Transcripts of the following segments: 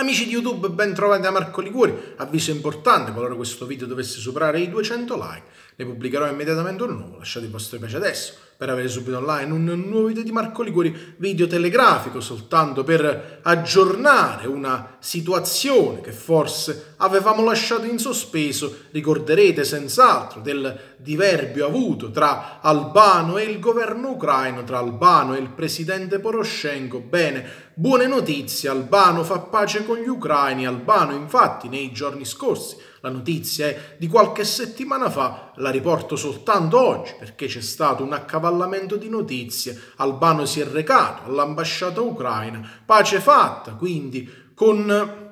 Amici di YouTube, ben trovati da Marco Liguori. Avviso importante, qualora questo video dovesse superare i 200 like, ne pubblicherò immediatamente uno nuovo, lasciate il vostro piace adesso per avere subito online un nuovo video di Marco Liguri, video telegrafico soltanto per aggiornare una situazione che forse avevamo lasciato in sospeso, ricorderete senz'altro del diverbio avuto tra Albano e il governo ucraino, tra Albano e il presidente Poroshenko. Bene, buone notizie, Albano fa pace con gli ucraini, Albano infatti nei giorni scorsi la notizia è eh. di qualche settimana fa, la riporto soltanto oggi perché c'è stato un accavallamento di notizie. Albano si è recato all'ambasciata ucraina, pace fatta, quindi con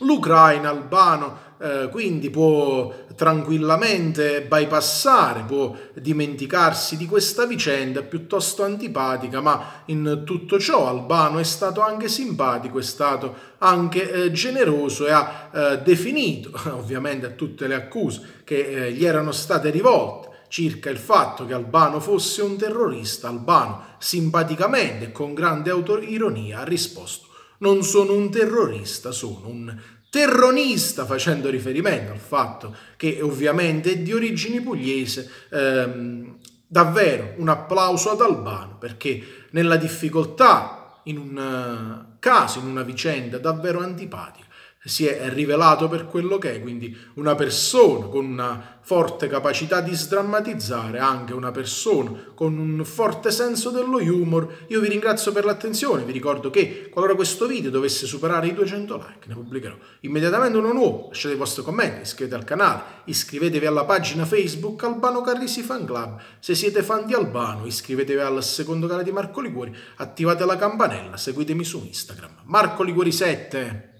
l'Ucraina Albano eh, quindi può tranquillamente bypassare, può dimenticarsi di questa vicenda piuttosto antipatica, ma in tutto ciò Albano è stato anche simpatico, è stato anche eh, generoso e ha eh, definito, ovviamente a tutte le accuse che eh, gli erano state rivolte, circa il fatto che Albano fosse un terrorista, Albano simpaticamente e con grande autoironia ha risposto non sono un terrorista, sono un terronista facendo riferimento al fatto che ovviamente è di origini pugliese. Ehm, davvero un applauso ad Albano perché nella difficoltà, in un eh, caso, in una vicenda davvero antipatica, si è rivelato per quello che è, quindi una persona con una forte capacità di sdrammatizzare, anche una persona con un forte senso dello humor. Io vi ringrazio per l'attenzione, vi ricordo che qualora questo video dovesse superare i 200 like, ne pubblicherò immediatamente uno nuovo, lasciate i vostri commenti, iscrivetevi al canale, iscrivetevi alla pagina Facebook Albano Carrisi Fan Club, se siete fan di Albano iscrivetevi al secondo canale di Marco Liguori, attivate la campanella, seguitemi su Instagram. Marco Liguori 7!